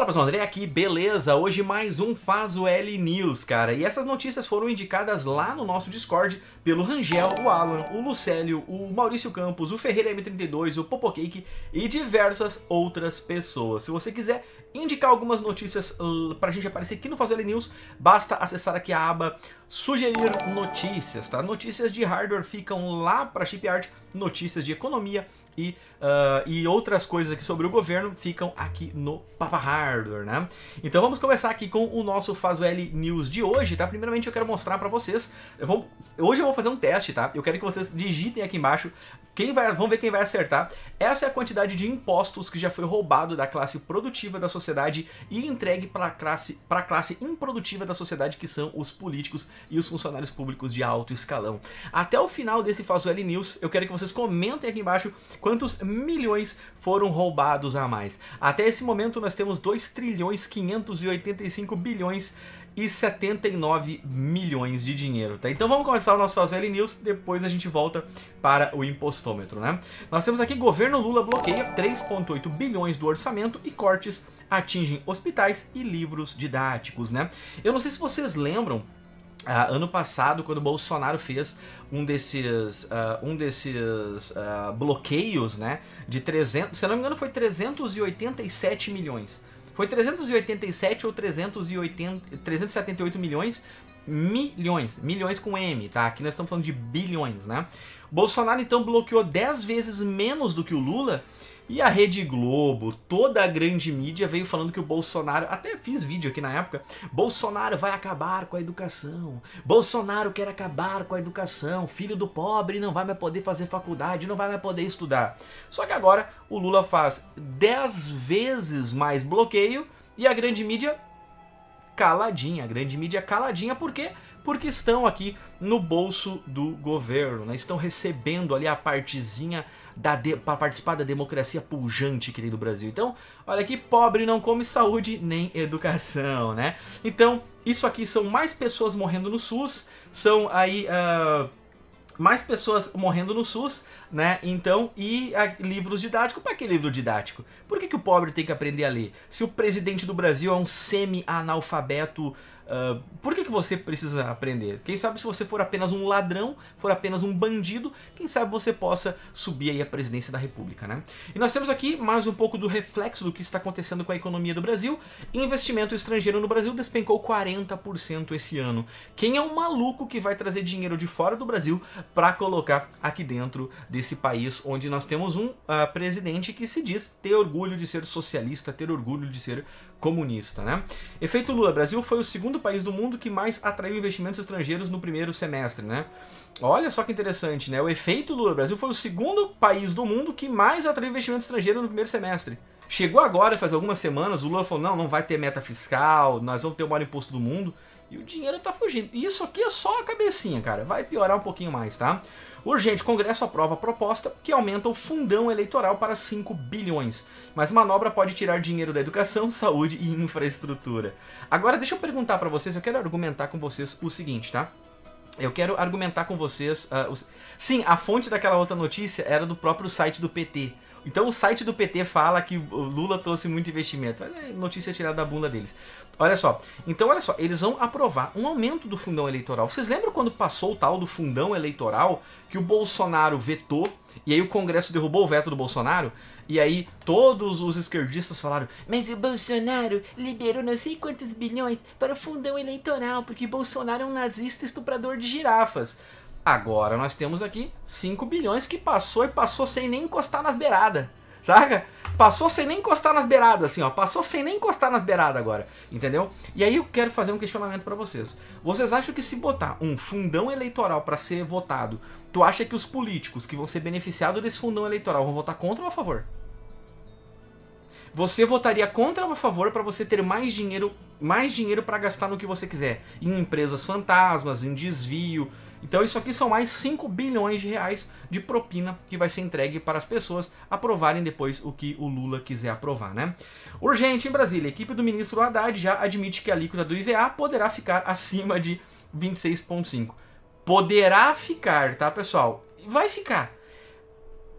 Fala pessoal, André aqui, beleza? Hoje mais um Faz o L News, cara. E essas notícias foram indicadas lá no nosso Discord pelo Rangel, o Alan, o Lucélio, o Maurício Campos, o Ferreira M32, o Popocake e diversas outras pessoas. Se você quiser indicar algumas notícias uh, pra gente aparecer aqui no Faz o L News, basta acessar aqui a aba Sugerir Notícias, tá? Notícias de hardware ficam lá pra Shipyard, notícias de economia e uh, e outras coisas aqui sobre o governo ficam aqui no Papa Hardware, né? Então vamos começar aqui com o nosso Fazuel News de hoje, tá? Primeiramente eu quero mostrar para vocês, eu vou, hoje eu vou fazer um teste, tá? Eu quero que vocês digitem aqui embaixo quem vai, vamos ver quem vai acertar. Essa é a quantidade de impostos que já foi roubado da classe produtiva da sociedade e entregue para classe, pra classe improdutiva da sociedade, que são os políticos e os funcionários públicos de alto escalão. Até o final desse Fazuel News, eu quero que vocês comentem aqui embaixo quantos milhões foram roubados a mais. Até esse momento nós temos 2 trilhões 585 bilhões e 79 milhões de dinheiro, tá? Então vamos começar o nosso Fazeli News, depois a gente volta para o impostômetro, né? Nós temos aqui governo Lula bloqueia 3.8 bilhões do orçamento e cortes atingem hospitais e livros didáticos, né? Eu não sei se vocês lembram, Uh, ano passado, quando o Bolsonaro fez um desses, uh, um desses uh, bloqueios, né? De 300, se não me engano, foi 387 milhões. Foi 387 ou 380, 378 milhões milhões, milhões com M, tá? Aqui nós estamos falando de bilhões, né? Bolsonaro então bloqueou 10 vezes menos do que o Lula e a Rede Globo, toda a grande mídia veio falando que o Bolsonaro, até fiz vídeo aqui na época, Bolsonaro vai acabar com a educação. Bolsonaro quer acabar com a educação. Filho do pobre não vai mais poder fazer faculdade, não vai mais poder estudar. Só que agora o Lula faz 10 vezes mais bloqueio e a grande mídia caladinha, a grande mídia caladinha, por quê? Porque estão aqui no bolso do governo, né? estão recebendo ali a partezinha para participar da democracia pujante que tem do Brasil. Então, olha que pobre não come saúde nem educação, né? Então, isso aqui são mais pessoas morrendo no SUS, são aí. Uh mais pessoas morrendo no SUS, né? Então, e a, livros didáticos, para que livro didático? Por que, que o pobre tem que aprender a ler? Se o presidente do Brasil é um semi-analfabeto ah, por que, que você precisa aprender? Quem sabe se você for apenas um ladrão, for apenas um bandido, quem sabe você possa subir aí a presidência da República, né? E nós temos aqui mais um pouco do reflexo do que está acontecendo com a economia do Brasil. Investimento estrangeiro no Brasil despencou 40% esse ano. Quem é o maluco que vai trazer dinheiro de fora do Brasil para colocar aqui dentro desse país onde nós temos um uh, presidente que se diz ter orgulho de ser socialista, ter orgulho de ser comunista. Né? Efeito Lula: Brasil foi o segundo país do mundo que mais atraiu investimentos estrangeiros no primeiro semestre. Né? Olha só que interessante, né? O efeito Lula: Brasil foi o segundo país do mundo que mais atraiu investimento estrangeiro no primeiro semestre. Chegou agora, faz algumas semanas, o Lula falou: não, não vai ter meta fiscal, nós vamos ter o maior imposto do mundo. E o dinheiro tá fugindo. E isso aqui é só a cabecinha, cara. Vai piorar um pouquinho mais, tá? Urgente, Congresso aprova a proposta que aumenta o fundão eleitoral para 5 bilhões, mas manobra pode tirar dinheiro da educação, saúde e infraestrutura. Agora deixa eu perguntar para vocês, eu quero argumentar com vocês o seguinte, tá? Eu quero argumentar com vocês. Uh, os... Sim, a fonte daquela outra notícia era do próprio site do PT. Então o site do PT fala que o Lula trouxe muito investimento. É notícia tirada da bunda deles. Olha só. Então, olha só, eles vão aprovar um aumento do fundão eleitoral. Vocês lembram quando passou o tal do fundão eleitoral que o Bolsonaro vetou e aí o Congresso derrubou o veto do Bolsonaro? E aí todos os esquerdistas falaram: Mas o Bolsonaro liberou não sei quantos bilhões para o fundão eleitoral, porque Bolsonaro é um nazista estuprador de girafas. Agora nós temos aqui 5 bilhões que passou e passou sem nem encostar nas beiradas. Saca? Passou sem nem encostar nas beiradas, assim, ó. Passou sem nem encostar nas beiradas agora, entendeu? E aí eu quero fazer um questionamento para vocês. Vocês acham que se botar um fundão eleitoral para ser votado, tu acha que os políticos que vão ser beneficiados desse fundão eleitoral vão votar contra ou a favor? Você votaria contra ou a favor para você ter mais dinheiro, mais dinheiro para gastar no que você quiser, em empresas fantasmas, em desvio, então isso aqui são mais 5 bilhões de reais de propina que vai ser entregue para as pessoas aprovarem depois o que o Lula quiser aprovar, né? Urgente em Brasília, a equipe do ministro Haddad já admite que a alíquota do IVA poderá ficar acima de 26.5. Poderá ficar, tá, pessoal? Vai ficar.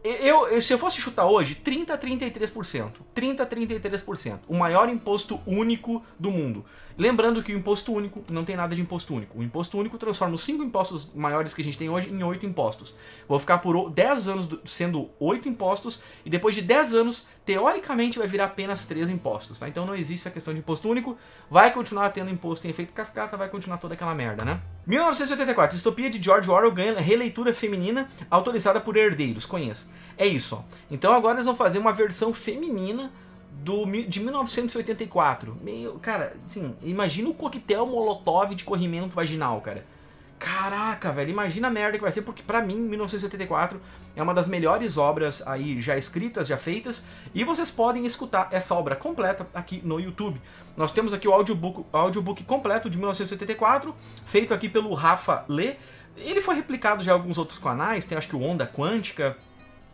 Eu, eu, se eu fosse chutar hoje, 30 a 33%. 30 a 33%. O maior imposto único do mundo. Lembrando que o imposto único não tem nada de imposto único. O imposto único transforma os cinco impostos maiores que a gente tem hoje em oito impostos. Vou ficar por 10 anos sendo oito impostos e depois de 10 anos, teoricamente, vai virar apenas três impostos. Tá? Então não existe a questão de imposto único. Vai continuar tendo imposto em efeito cascata, vai continuar toda aquela merda, né? 1984, Distopia de George Orwell ganha releitura feminina autorizada por herdeiros. Conheço. É isso. Ó. Então agora eles vão fazer uma versão feminina do, de 1984. Meio, cara, assim, imagina o coquetel molotov de corrimento vaginal, cara. Caraca, velho, imagina a merda que vai ser, porque para mim 1984 é uma das melhores obras aí já escritas, já feitas, e vocês podem escutar essa obra completa aqui no YouTube. Nós temos aqui o audiobook, audiobook completo de 1984, feito aqui pelo Rafa Lê. Ele foi replicado já em alguns outros canais, tem acho que o Onda Quântica,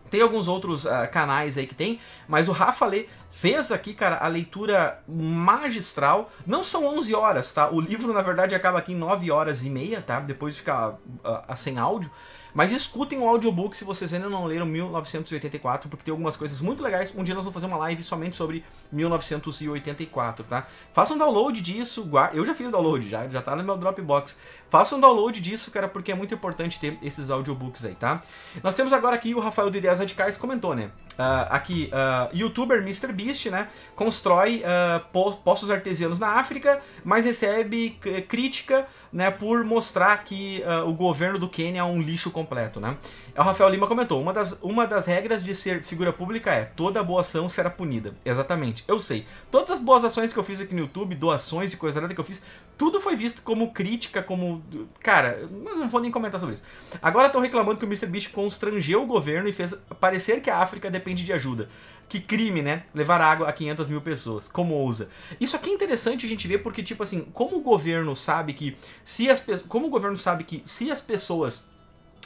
tem alguns outros uh, canais aí que tem, mas o Rafa Lê fez aqui, cara, a leitura magistral. Não são 11 horas, tá? O livro, na verdade, acaba aqui em 9 horas e meia, tá? Depois fica uh, uh, sem áudio. Mas escutem o audiobook se vocês ainda não leram 1984, porque tem algumas coisas muito legais. Um dia nós vamos fazer uma live somente sobre 1984, tá? Façam download disso, guarda... eu já fiz download, já, já tá no meu Dropbox. Faça um download disso, cara, porque é muito importante ter esses audiobooks aí, tá? Nós temos agora aqui o Rafael do Ideias Radicais comentou, né? Uh, aqui, uh, youtuber MrBeast, né? Constrói uh, poços artesianos na África, mas recebe crítica, né? Por mostrar que uh, o governo do Quênia é um lixo completo, né? É o Rafael Lima comentou: uma das, uma das regras de ser figura pública é toda boa ação será punida. Exatamente, eu sei. Todas as boas ações que eu fiz aqui no YouTube, doações e coisa nada que eu fiz, tudo foi visto como crítica, como. Cara, não vou nem comentar sobre isso. Agora estão reclamando que o Mr. Beast constrangeu o governo e fez parecer que a África depende de ajuda. Que crime, né? Levar água a 500 mil pessoas. Como ousa. Isso aqui é interessante a gente ver porque, tipo assim, como o governo sabe que se as Como o governo sabe que se as pessoas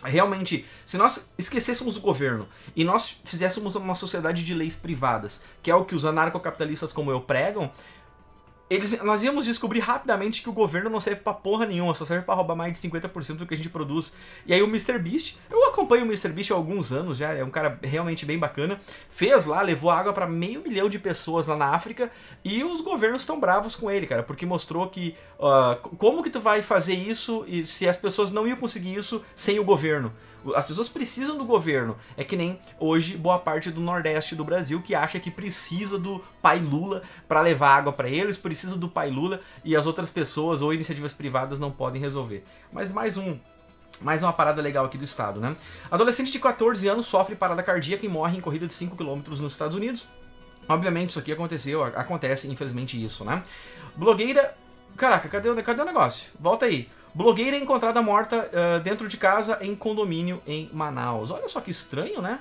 realmente, se nós esquecêssemos o governo e nós fizéssemos uma sociedade de leis privadas, que é o que os anarcocapitalistas como eu pregam, eles, nós íamos descobrir rapidamente que o governo não serve pra porra nenhuma, só serve pra roubar mais de 50% do que a gente produz. E aí o Mr. Beast, eu acompanho o Mr. Beast há alguns anos já, é um cara realmente bem bacana, fez lá, levou água para meio milhão de pessoas lá na África, e os governos estão bravos com ele, cara, porque mostrou que uh, como que tu vai fazer isso e se as pessoas não iam conseguir isso sem o governo. As pessoas precisam do governo. É que nem hoje boa parte do Nordeste do Brasil que acha que precisa do pai Lula para levar água para eles, precisa do pai Lula e as outras pessoas ou iniciativas privadas não podem resolver. Mas mais um mais uma parada legal aqui do estado, né? Adolescente de 14 anos sofre parada cardíaca e morre em corrida de 5 km nos Estados Unidos. Obviamente isso aqui aconteceu, acontece infelizmente isso, né? Blogueira, caraca, cadê, cadê o negócio? Volta aí. Blogueira encontrada morta uh, dentro de casa em condomínio em Manaus. Olha só que estranho, né?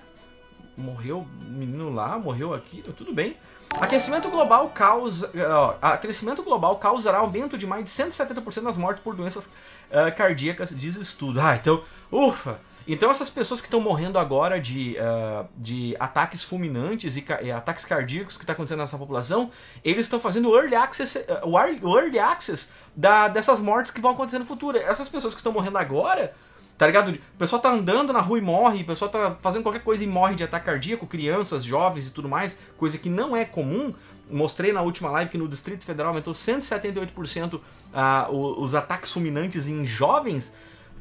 Morreu menino lá, morreu aqui, tá tudo bem. Aquecimento global causa, uh, aquecimento global causará aumento de mais de 170% das mortes por doenças uh, cardíacas, diz estudo. Ah, então, ufa. Então essas pessoas que estão morrendo agora de, uh, de ataques fulminantes e, e ataques cardíacos que está acontecendo nessa população, eles estão fazendo early access, uh, o early access da, dessas mortes que vão acontecer no futuro. Essas pessoas que estão morrendo agora, tá ligado? O pessoal tá andando na rua e morre, o pessoal tá fazendo qualquer coisa e morre de ataque cardíaco, crianças, jovens e tudo mais, coisa que não é comum. Mostrei na última live que no Distrito Federal aumentou 178% uh, ah, os ataques fulminantes em jovens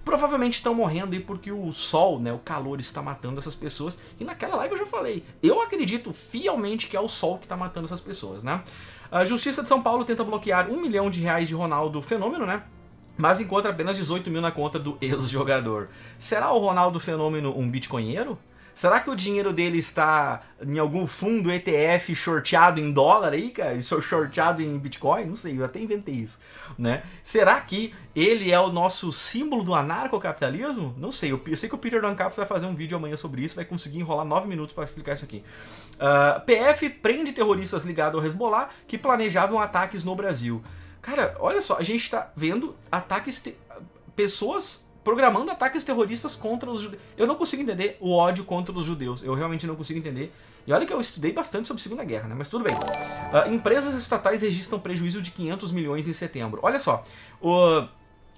provavelmente estão morrendo aí porque o sol, né, o calor está matando essas pessoas. E naquela live eu já falei, eu acredito fielmente que é o sol que está matando essas pessoas, né? A Justiça de São Paulo tenta bloquear um milhão de reais de Ronaldo Fenômeno, né? Mas encontra apenas 18 mil na conta do ex-jogador. Será o Ronaldo Fenômeno um bitcoinheiro? Será que o dinheiro dele está em algum fundo ETF shorteado em dólar aí, cara? E sou shorteado em Bitcoin? Não sei, eu até inventei isso, né? Será que ele é o nosso símbolo do anarcocapitalismo? Não sei, eu, eu sei que o Peter Duncaps vai fazer um vídeo amanhã sobre isso, vai conseguir enrolar nove minutos para explicar isso aqui. Uh, ah, PF prende terroristas ligados ao Hezbollah que planejavam ataques no Brasil. Cara, olha só, a gente está vendo ataques... Pessoas programando ataques terroristas contra os judeus. Eu não consigo entender o ódio contra os judeus. Eu realmente não consigo entender. E olha que eu estudei bastante sobre a Segunda Guerra, né? Mas tudo bem. Uh, empresas estatais registram prejuízo de 500 milhões em setembro. Olha só, o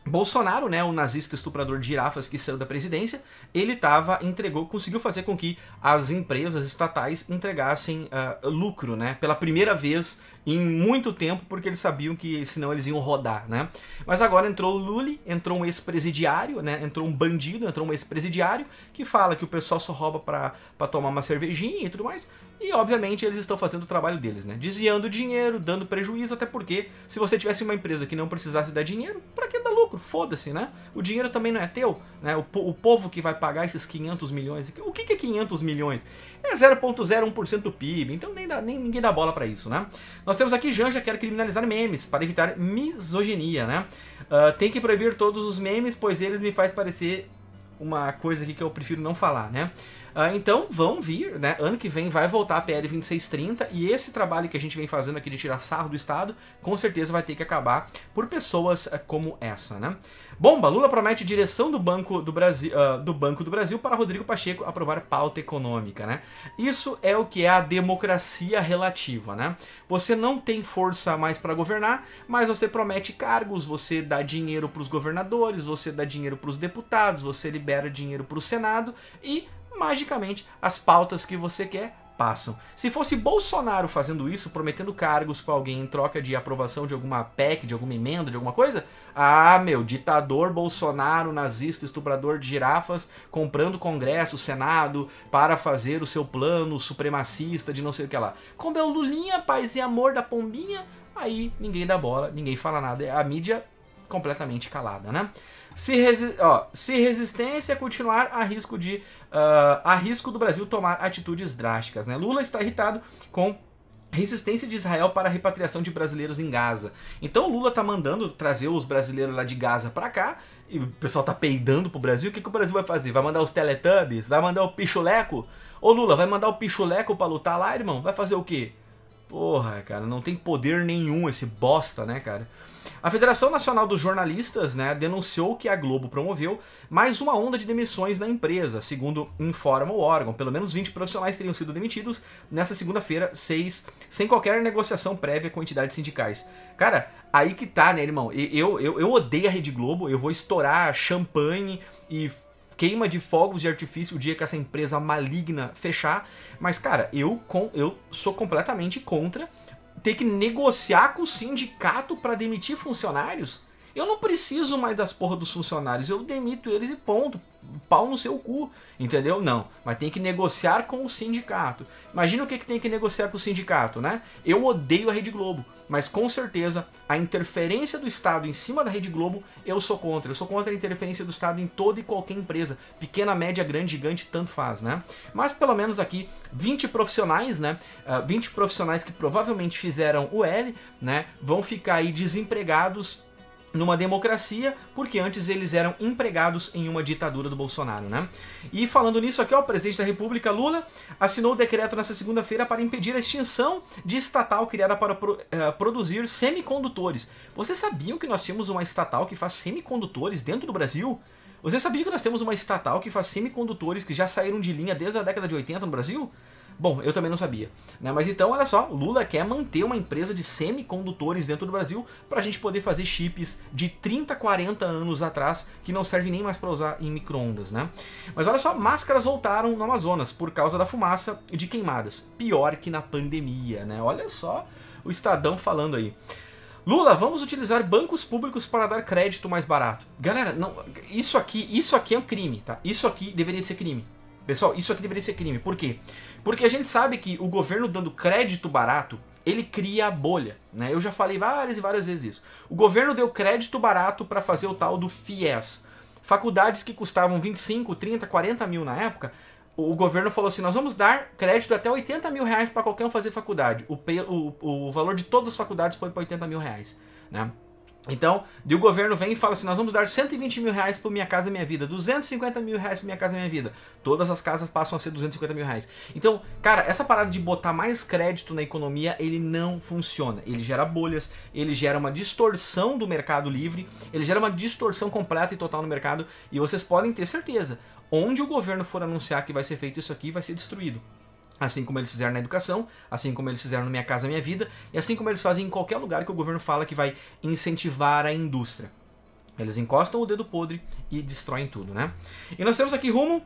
Bolsonaro, né, o nazista estuprador de girafas que saiu da presidência, ele tava, entregou, conseguiu fazer com que as empresas estatais entregassem uh, lucro, né, pela primeira vez em muito tempo, porque eles sabiam que senão eles iam rodar, né. Mas agora entrou o Lully, entrou um ex-presidiário, né, entrou um bandido, entrou um ex-presidiário, que fala que o pessoal só rouba para tomar uma cervejinha e tudo mais, e obviamente eles estão fazendo o trabalho deles, né? Desviando dinheiro, dando prejuízo, até porque se você tivesse uma empresa que não precisasse dar dinheiro, para que lucro, foda-se, né? O dinheiro também não é teu, né? O, o povo que vai pagar esses 500 milhões. O que, que é 500 milhões? É 0,01% do PIB, então nem, dá, nem, ninguém dá bola para isso, né? Nós temos aqui Janja quer criminalizar memes para evitar misoginia, né? Uh, tem que proibir todos os memes, pois eles me faz parecer uma coisa aqui que eu prefiro não falar, né? Ah, então vão vir, né? Ano que vem vai voltar a PL 2630 e esse trabalho que a gente vem fazendo aqui de tirar sarro do Estado, com certeza vai ter que acabar por pessoas uh, como essa, né? Bomba, Lula promete direção do Banco do Brasil, uh, ah, do Banco do Brasil para Rodrigo Pacheco aprovar pauta econômica, né? Isso é o que é a democracia relativa, né? Você não tem força mais para governar, mas você promete cargos, você dá dinheiro para os governadores, você dá dinheiro para os deputados, você libera dinheiro para o Senado e magicamente as pautas que você quer passam. Se fosse Bolsonaro fazendo isso, prometendo cargos para alguém em troca de aprovação de alguma PEC, de alguma emenda, de alguma coisa, ah, meu, ditador Bolsonaro, nazista, estuprador de girafas, comprando Congresso, Senado, para fazer o seu plano supremacista de não sei o que lá. Como é o Lulinha, paz e amor da pombinha, aí ninguém dá bola, ninguém fala nada, a mídia completamente calada, né? Se, resi ó, se resistência continuar, há risco de uh, há risco do Brasil tomar atitudes drásticas. Né? Lula está irritado com resistência de Israel para a repatriação de brasileiros em Gaza. Então Lula tá mandando trazer os brasileiros lá de Gaza para cá, e o pessoal tá peidando pro Brasil. O que, que o Brasil vai fazer? Vai mandar os Teletubbies? Vai mandar o Pichuleco? Ô Lula, vai mandar o Pichuleco para lutar lá, irmão? Vai fazer o quê? Porra, cara, não tem poder nenhum esse bosta, né, cara? A Federação Nacional dos Jornalistas né, denunciou que a Globo promoveu mais uma onda de demissões na empresa. Segundo informa o órgão, pelo menos 20 profissionais teriam sido demitidos nessa segunda-feira, 6, sem qualquer negociação prévia com entidades sindicais. Cara, aí que tá, né, irmão? Eu, eu, eu odeio a Rede Globo, eu vou estourar champanhe e queima de fogos de artifício o dia que essa empresa maligna fechar. Mas, cara, eu, com, eu sou completamente contra ter que negociar com o sindicato para demitir funcionários. Eu não preciso mais das porra dos funcionários, eu demito eles e ponto pau no seu cu, entendeu? Não, mas tem que negociar com o sindicato. Imagina o que, que tem que negociar com o sindicato, né? Eu odeio a Rede Globo, mas com certeza a interferência do Estado em cima da Rede Globo eu sou contra. Eu sou contra a interferência do Estado em toda e qualquer empresa, pequena, média, grande, gigante, tanto faz, né? Mas pelo menos aqui 20 profissionais, né? Uh, ah, 20 profissionais que provavelmente fizeram o L, né? Vão ficar aí desempregados numa democracia, porque antes eles eram empregados em uma ditadura do Bolsonaro, né? E falando nisso aqui, ó, o presidente da República Lula assinou o decreto nesta segunda-feira para impedir a extinção de estatal criada para pro, uh, produzir semicondutores. Vocês sabiam que nós tínhamos uma estatal que faz semicondutores dentro do Brasil? Vocês sabiam que nós temos uma estatal que faz semicondutores que já saíram de linha desde a década de 80 no Brasil? Bom, eu também não sabia. Né? Mas então, olha só, Lula quer manter uma empresa de semicondutores dentro do Brasil para a gente poder fazer chips de 30, 40 anos atrás que não servem nem mais para usar em microondas, né? Mas olha só, máscaras voltaram no Amazonas por causa da fumaça e de queimadas. Pior que na pandemia, né? Olha só o Estadão falando aí. Lula, vamos utilizar bancos públicos para dar crédito mais barato. Galera, não, isso aqui, isso aqui é um crime, tá? Isso aqui deveria ser crime. Pessoal, isso aqui deveria ser crime. Por quê? Porque a gente sabe que o governo dando crédito barato, ele cria a bolha, né? Eu já falei várias e várias vezes isso. O governo deu crédito barato para fazer o tal do FIES. Faculdades que custavam 25, 30, 40 mil na época, o governo falou assim: nós vamos dar crédito até 80 mil reais para qualquer um fazer faculdade. O, o, o valor de todas as faculdades foi para 80 mil reais, né? Então, o governo vem e fala assim: nós vamos dar 120 mil reais para Minha Casa Minha Vida, 250 mil reais para Minha Casa Minha Vida. Todas as casas passam a ser 250 mil reais. Então, cara, essa parada de botar mais crédito na economia, ele não funciona. Ele gera bolhas, ele gera uma distorção do mercado livre, ele gera uma distorção completa e total no mercado. E vocês podem ter certeza: onde o governo for anunciar que vai ser feito isso aqui, vai ser destruído assim como eles fizeram na educação, assim como eles fizeram no Minha Casa Minha Vida, e assim como eles fazem em qualquer lugar que o governo fala que vai incentivar a indústria. Eles encostam o dedo podre e destroem tudo, né? E nós temos aqui rumo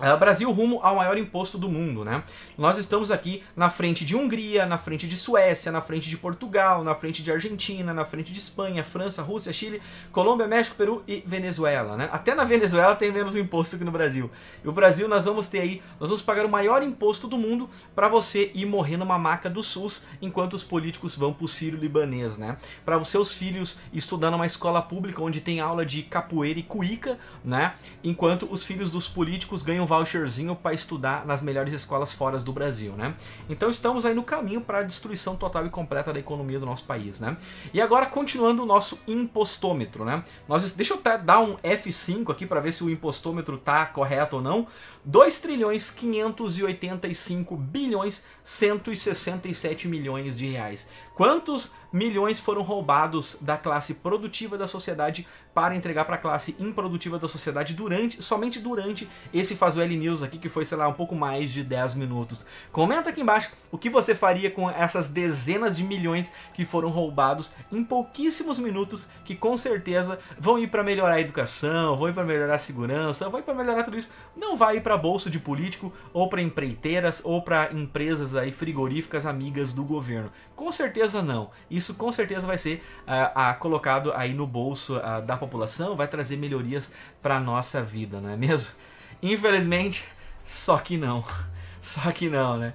é, Brasil rumo ao maior imposto do mundo, né? Nós estamos aqui na frente de Hungria, na frente de Suécia, na frente de Portugal, na frente de Argentina, na frente de Espanha, França, Rússia, Chile, Colômbia, México, Peru e Venezuela, né? Até na Venezuela tem menos imposto que no Brasil. E o Brasil nós vamos ter aí, nós vamos pagar o maior imposto do mundo para você ir morrer numa maca do SUS enquanto os políticos vão pro Sírio Libanês, né? Para os seus filhos estudar numa escola pública onde tem aula de capoeira e cuíca, né? Enquanto os filhos dos políticos ganham voucherzinho para estudar nas melhores escolas fora do Brasil, né? Então estamos aí no caminho para a destruição total e completa da economia do nosso país, né? E agora continuando o nosso impostômetro, né? Nós deixa eu dar um F5 aqui para ver se o impostômetro tá correto ou não. 2 trilhões 585 bilhões 167 milhões de reais. Quantos milhões foram roubados da classe produtiva da sociedade para entregar para a classe improdutiva da sociedade durante, somente durante esse Fazueli News aqui, que foi, sei lá, um pouco mais de 10 minutos. Comenta aqui embaixo o que você faria com essas dezenas de milhões que foram roubados em pouquíssimos minutos, que com certeza vão ir para melhorar a educação, vão ir para melhorar a segurança, vão ir para melhorar tudo isso. Não vai ir para bolso de político ou para empreiteiras ou para empresas aí frigoríficas amigas do governo. Com certeza não. Isso com certeza vai ser uh, uh, colocado aí no bolso uh, da população, vai trazer melhorias para nossa vida, não é mesmo? Infelizmente, só que não. Só que não, né?